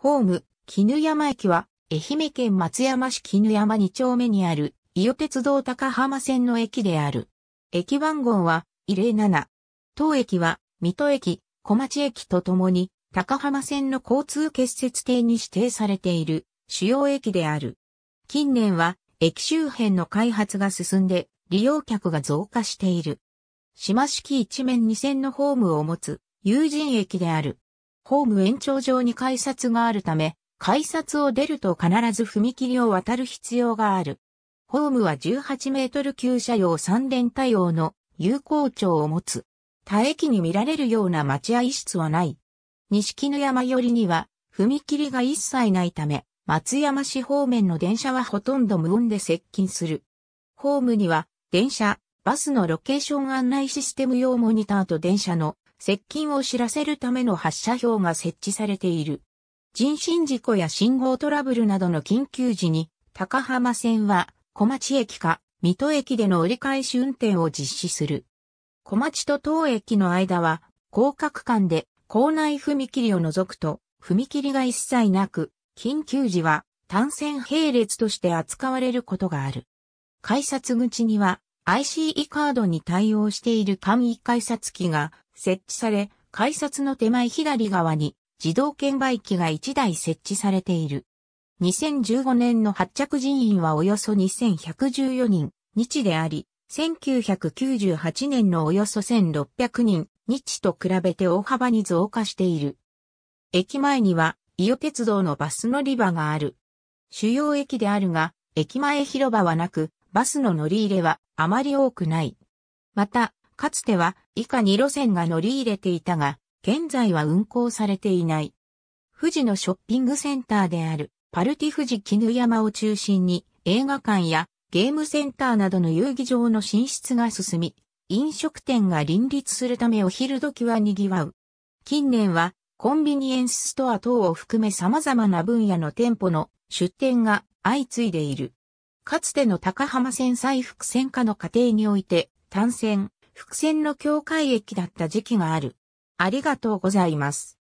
ホーム、絹山駅は、愛媛県松山市絹山2丁目にある、伊予鉄道高浜線の駅である。駅番号は、異例7当駅は、水戸駅、小町駅とともに、高浜線の交通結節点に指定されている、主要駅である。近年は、駅周辺の開発が進んで、利用客が増加している。島式一面二線のホームを持つ、有人駅である。ホーム延長上に改札があるため、改札を出ると必ず踏切を渡る必要がある。ホームは18メートル級車用3連対応の有効長を持つ。他駅に見られるような待合室はない。西木の山寄りには踏切が一切ないため、松山市方面の電車はほとんど無音で接近する。ホームには電車、バスのロケーション案内システム用モニターと電車の接近を知らせるための発射標が設置されている。人身事故や信号トラブルなどの緊急時に、高浜線は小町駅か水戸駅での折り返し運転を実施する。小町と当駅の間は、広角間で校内踏切を除くと、踏切が一切なく、緊急時は単線並列として扱われることがある。改札口には ICE カードに対応している簡易改札機が設置され、改札の手前左側に自動券売機が1台設置されている。2015年の発着人員はおよそ2114人、日であり、1998年のおよそ1600人、日と比べて大幅に増加している。駅前には、伊予鉄道のバス乗り場がある。主要駅であるが、駅前広場はなく、バスの乗り入れはあまり多くない。また、かつては以下2路線が乗り入れていたが、現在は運行されていない。富士のショッピングセンターであるパルティ富士絹山を中心に映画館やゲームセンターなどの遊技場の進出が進み、飲食店が林立するためお昼時は賑わう。近年はコンビニエンスストア等を含め様々な分野の店舗の出店が相次いでいる。かつての高浜線再復線化の過程において単線、伏線の境界駅だった時期がある。ありがとうございます。